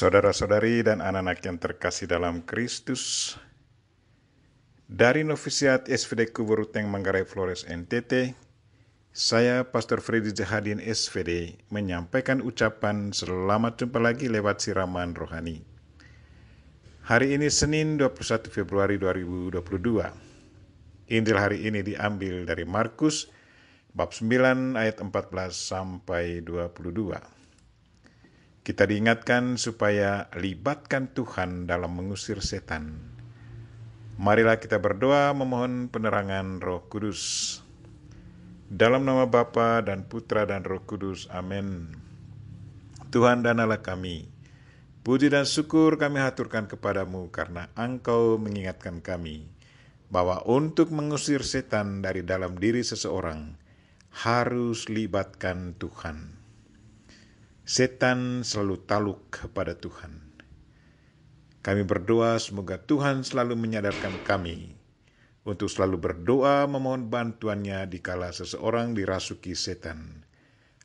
Saudara-saudari dan anak-anak yang terkasih dalam Kristus, dari Novisiat SVD Kuburuteng Manggarai Flores NTT, saya Pastor Freddy Jahadin SVD menyampaikan ucapan selamat jumpa lagi lewat siraman rohani. Hari ini Senin 21 Februari 2022. Injil hari ini diambil dari Markus bab 9 ayat 14 sampai 22. Kita diingatkan supaya libatkan Tuhan dalam mengusir setan. Marilah kita berdoa memohon penerangan Roh Kudus. Dalam nama Bapa dan Putra dan Roh Kudus. Amin. Tuhan dan Allah kami, puji dan syukur kami haturkan kepadamu karena Engkau mengingatkan kami bahwa untuk mengusir setan dari dalam diri seseorang harus libatkan Tuhan. Setan selalu taluk kepada Tuhan. Kami berdoa semoga Tuhan selalu menyadarkan kami untuk selalu berdoa memohon bantuannya di kala seseorang dirasuki setan,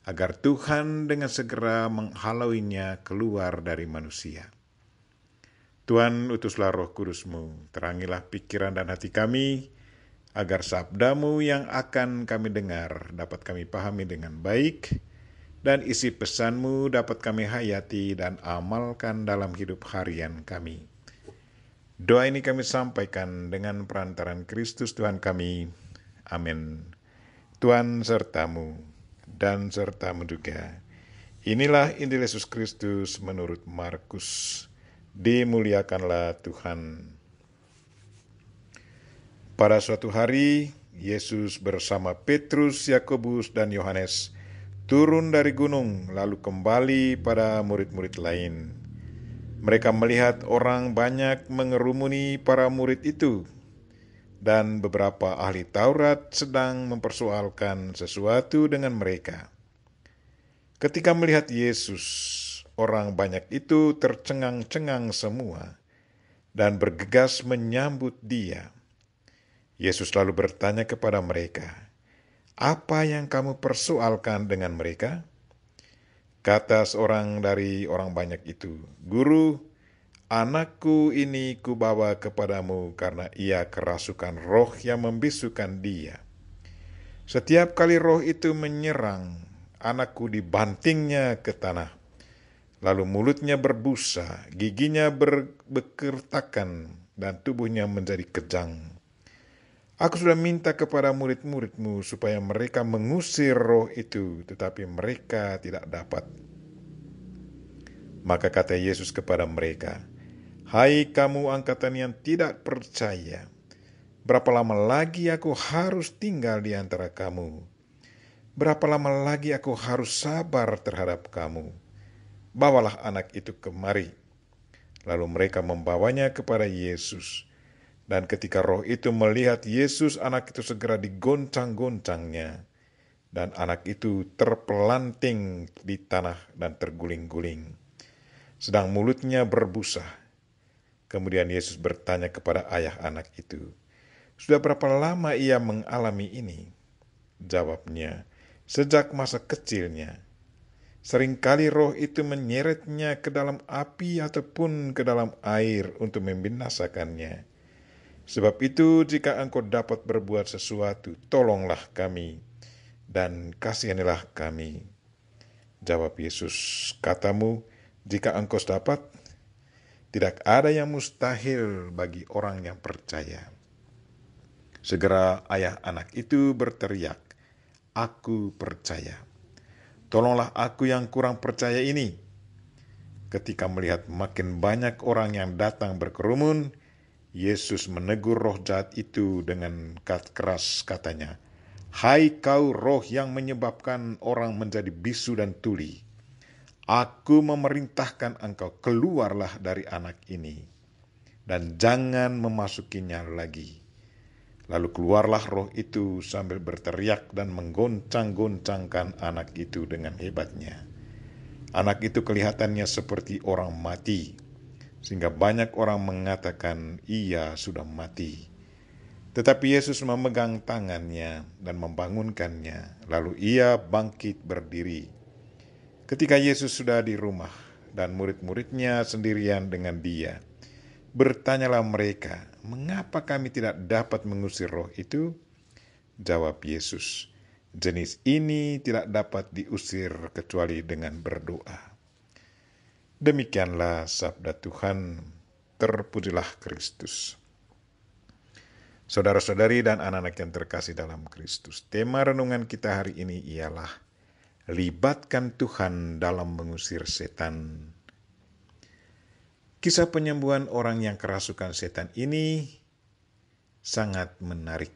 agar Tuhan dengan segera menghalauinya keluar dari manusia. Tuhan utuslah roh kudusmu, terangilah pikiran dan hati kami, agar sabdamu yang akan kami dengar dapat kami pahami dengan baik, dan isi pesanmu dapat kami hayati dan amalkan dalam hidup harian kami. Doa ini kami sampaikan dengan perantaran Kristus Tuhan kami. Amin. Tuhan sertamu dan sertamu juga. Inilah Injil Yesus Kristus menurut Markus. Dimuliakanlah Tuhan. Pada suatu hari, Yesus bersama Petrus, Yakobus, dan Yohanes turun dari gunung, lalu kembali pada murid-murid lain. Mereka melihat orang banyak mengerumuni para murid itu, dan beberapa ahli Taurat sedang mempersoalkan sesuatu dengan mereka. Ketika melihat Yesus, orang banyak itu tercengang-cengang semua dan bergegas menyambut Dia. Yesus lalu bertanya kepada mereka, apa yang kamu persoalkan dengan mereka? Kata seorang dari orang banyak itu, Guru, anakku ini kubawa kepadamu karena ia kerasukan roh yang membisukan dia. Setiap kali roh itu menyerang, anakku dibantingnya ke tanah. Lalu mulutnya berbusa, giginya berbekertakan, dan tubuhnya menjadi kejang. Aku sudah minta kepada murid-muridmu supaya mereka mengusir roh itu, tetapi mereka tidak dapat. Maka kata Yesus kepada mereka, Hai kamu angkatan yang tidak percaya, berapa lama lagi aku harus tinggal di antara kamu? Berapa lama lagi aku harus sabar terhadap kamu? Bawalah anak itu kemari. Lalu mereka membawanya kepada Yesus dan ketika roh itu melihat Yesus anak itu segera digoncang-goncangnya. Dan anak itu terpelanting di tanah dan terguling-guling. Sedang mulutnya berbusa. Kemudian Yesus bertanya kepada ayah anak itu, Sudah berapa lama ia mengalami ini? Jawabnya, sejak masa kecilnya. Seringkali roh itu menyeretnya ke dalam api ataupun ke dalam air untuk membinasakannya. Sebab itu, jika engkau dapat berbuat sesuatu, tolonglah kami dan kasihanilah kami. Jawab Yesus, katamu, jika engkau dapat, tidak ada yang mustahil bagi orang yang percaya. Segera ayah anak itu berteriak, Aku percaya. Tolonglah aku yang kurang percaya ini. Ketika melihat makin banyak orang yang datang berkerumun, Yesus menegur roh jahat itu dengan keras katanya, Hai kau roh yang menyebabkan orang menjadi bisu dan tuli, Aku memerintahkan engkau keluarlah dari anak ini, dan jangan memasukinya lagi. Lalu keluarlah roh itu sambil berteriak dan menggoncang-goncangkan anak itu dengan hebatnya. Anak itu kelihatannya seperti orang mati, sehingga banyak orang mengatakan ia sudah mati. Tetapi Yesus memegang tangannya dan membangunkannya, lalu ia bangkit berdiri. Ketika Yesus sudah di rumah dan murid-muridnya sendirian dengan dia, bertanyalah mereka, "Mengapa kami tidak dapat mengusir roh itu?" Jawab Yesus, "Jenis ini tidak dapat diusir kecuali dengan berdoa." Demikianlah sabda Tuhan, terpujilah Kristus. Saudara-saudari dan anak-anak yang terkasih dalam Kristus, tema renungan kita hari ini ialah Libatkan Tuhan dalam mengusir setan. Kisah penyembuhan orang yang kerasukan setan ini sangat menarik.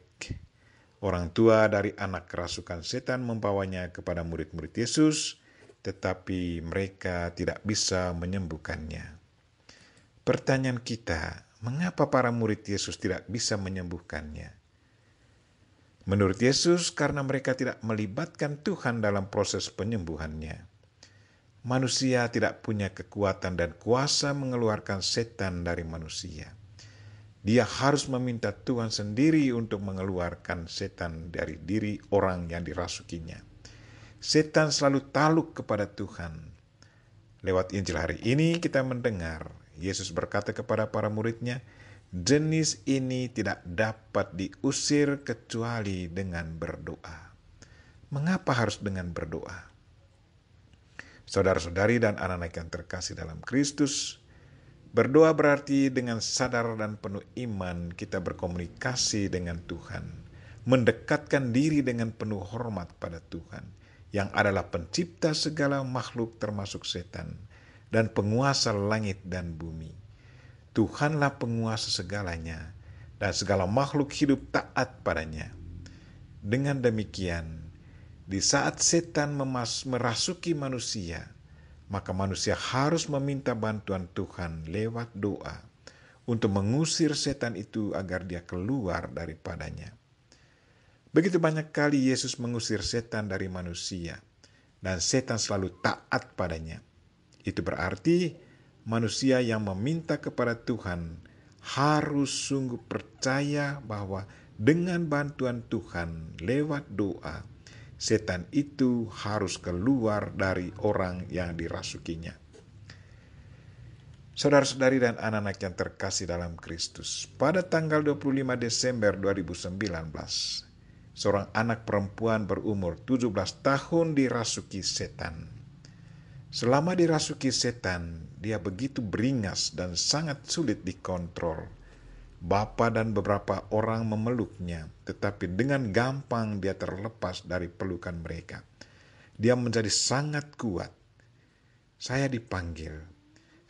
Orang tua dari anak kerasukan setan membawanya kepada murid-murid Yesus tetapi mereka tidak bisa menyembuhkannya. Pertanyaan kita, mengapa para murid Yesus tidak bisa menyembuhkannya? Menurut Yesus, karena mereka tidak melibatkan Tuhan dalam proses penyembuhannya. Manusia tidak punya kekuatan dan kuasa mengeluarkan setan dari manusia. Dia harus meminta Tuhan sendiri untuk mengeluarkan setan dari diri orang yang dirasukinya setan selalu taluk kepada Tuhan. Lewat Injil hari ini kita mendengar Yesus berkata kepada para muridnya, jenis ini tidak dapat diusir kecuali dengan berdoa. Mengapa harus dengan berdoa? Saudara-saudari dan anak-anak yang terkasih dalam Kristus, berdoa berarti dengan sadar dan penuh iman kita berkomunikasi dengan Tuhan, mendekatkan diri dengan penuh hormat pada Tuhan yang adalah pencipta segala makhluk termasuk setan dan penguasa langit dan bumi. Tuhanlah penguasa segalanya dan segala makhluk hidup taat padanya. Dengan demikian, di saat setan memas merasuki manusia, maka manusia harus meminta bantuan Tuhan lewat doa untuk mengusir setan itu agar dia keluar daripadanya. Begitu banyak kali Yesus mengusir setan dari manusia, dan setan selalu taat padanya. Itu berarti manusia yang meminta kepada Tuhan harus sungguh percaya bahwa dengan bantuan Tuhan lewat doa, setan itu harus keluar dari orang yang dirasukinya. Saudara-saudari dan anak-anak yang terkasih dalam Kristus, pada tanggal 25 Desember 2019, seorang anak perempuan berumur 17 tahun dirasuki setan. Selama dirasuki setan, dia begitu beringas dan sangat sulit dikontrol. Bapa dan beberapa orang memeluknya, tetapi dengan gampang dia terlepas dari pelukan mereka. Dia menjadi sangat kuat. Saya dipanggil.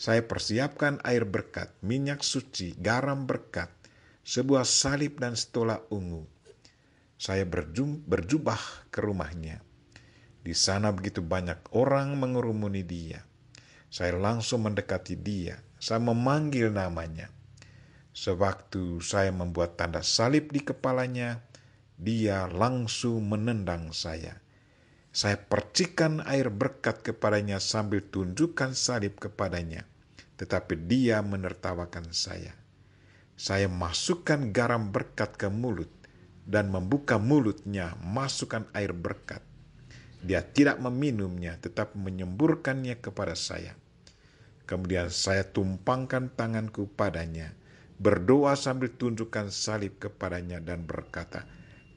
Saya persiapkan air berkat, minyak suci, garam berkat, sebuah salib dan stola ungu saya berjum, berjubah ke rumahnya. Di sana begitu banyak orang mengerumuni dia. Saya langsung mendekati dia. Saya memanggil namanya. Sewaktu saya membuat tanda salib di kepalanya, dia langsung menendang saya. Saya percikan air berkat kepadanya sambil tunjukkan salib kepadanya. Tetapi dia menertawakan saya. Saya masukkan garam berkat ke mulut dan membuka mulutnya, masukkan air berkat. Dia tidak meminumnya, tetap menyemburkannya kepada saya. Kemudian saya tumpangkan tanganku padanya, berdoa sambil tunjukkan salib kepadanya dan berkata,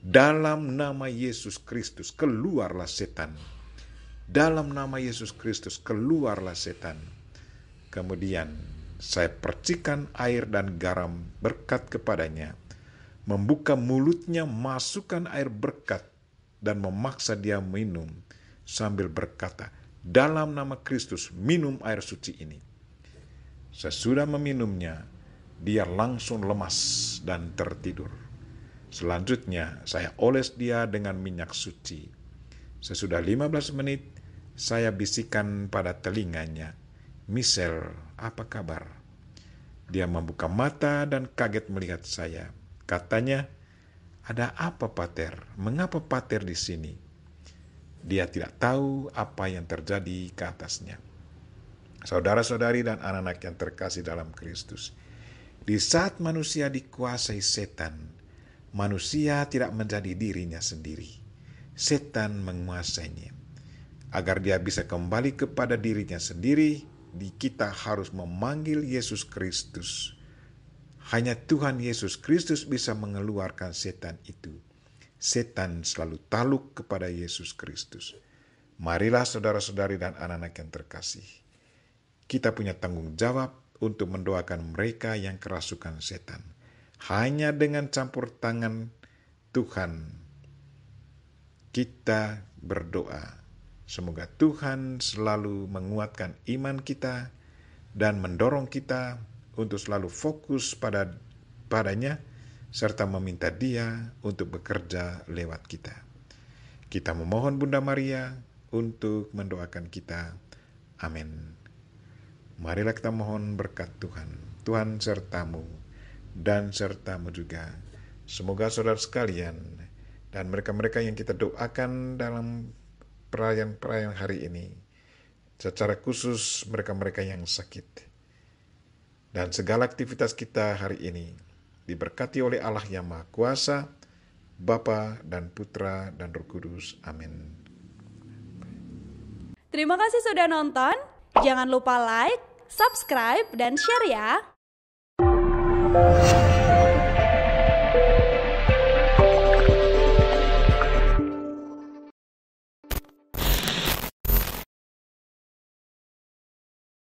dalam nama Yesus Kristus keluarlah setan. Dalam nama Yesus Kristus keluarlah setan. Kemudian saya percikan air dan garam berkat kepadanya membuka mulutnya masukkan air berkat dan memaksa dia minum sambil berkata, dalam nama Kristus minum air suci ini. Sesudah meminumnya, dia langsung lemas dan tertidur. Selanjutnya, saya oles dia dengan minyak suci. Sesudah 15 menit, saya bisikan pada telinganya, Michelle, apa kabar? Dia membuka mata dan kaget melihat saya. Katanya, "Ada apa, Pater? Mengapa Pater di sini?" Dia tidak tahu apa yang terjadi ke atasnya. Saudara-saudari dan anak-anak yang terkasih dalam Kristus, di saat manusia dikuasai setan, manusia tidak menjadi dirinya sendiri. Setan menguasainya. Agar dia bisa kembali kepada dirinya sendiri, kita harus memanggil Yesus Kristus hanya Tuhan Yesus Kristus bisa mengeluarkan setan itu. Setan selalu taluk kepada Yesus Kristus. Marilah saudara-saudari dan anak-anak yang terkasih. Kita punya tanggung jawab untuk mendoakan mereka yang kerasukan setan. Hanya dengan campur tangan Tuhan kita berdoa. Semoga Tuhan selalu menguatkan iman kita dan mendorong kita untuk selalu fokus pada padanya serta meminta Dia untuk bekerja lewat kita. Kita memohon Bunda Maria untuk mendoakan kita. Amin. Marilah kita mohon berkat Tuhan. Tuhan sertamu dan sertamu juga. Semoga saudara sekalian dan mereka-mereka yang kita doakan dalam perayaan-perayaan hari ini, secara khusus mereka-mereka yang sakit dan segala aktivitas kita hari ini diberkati oleh Allah yang Maha Kuasa, Bapa dan Putra dan Roh Kudus. Amin. Terima kasih sudah nonton. Jangan lupa like, subscribe, dan share ya.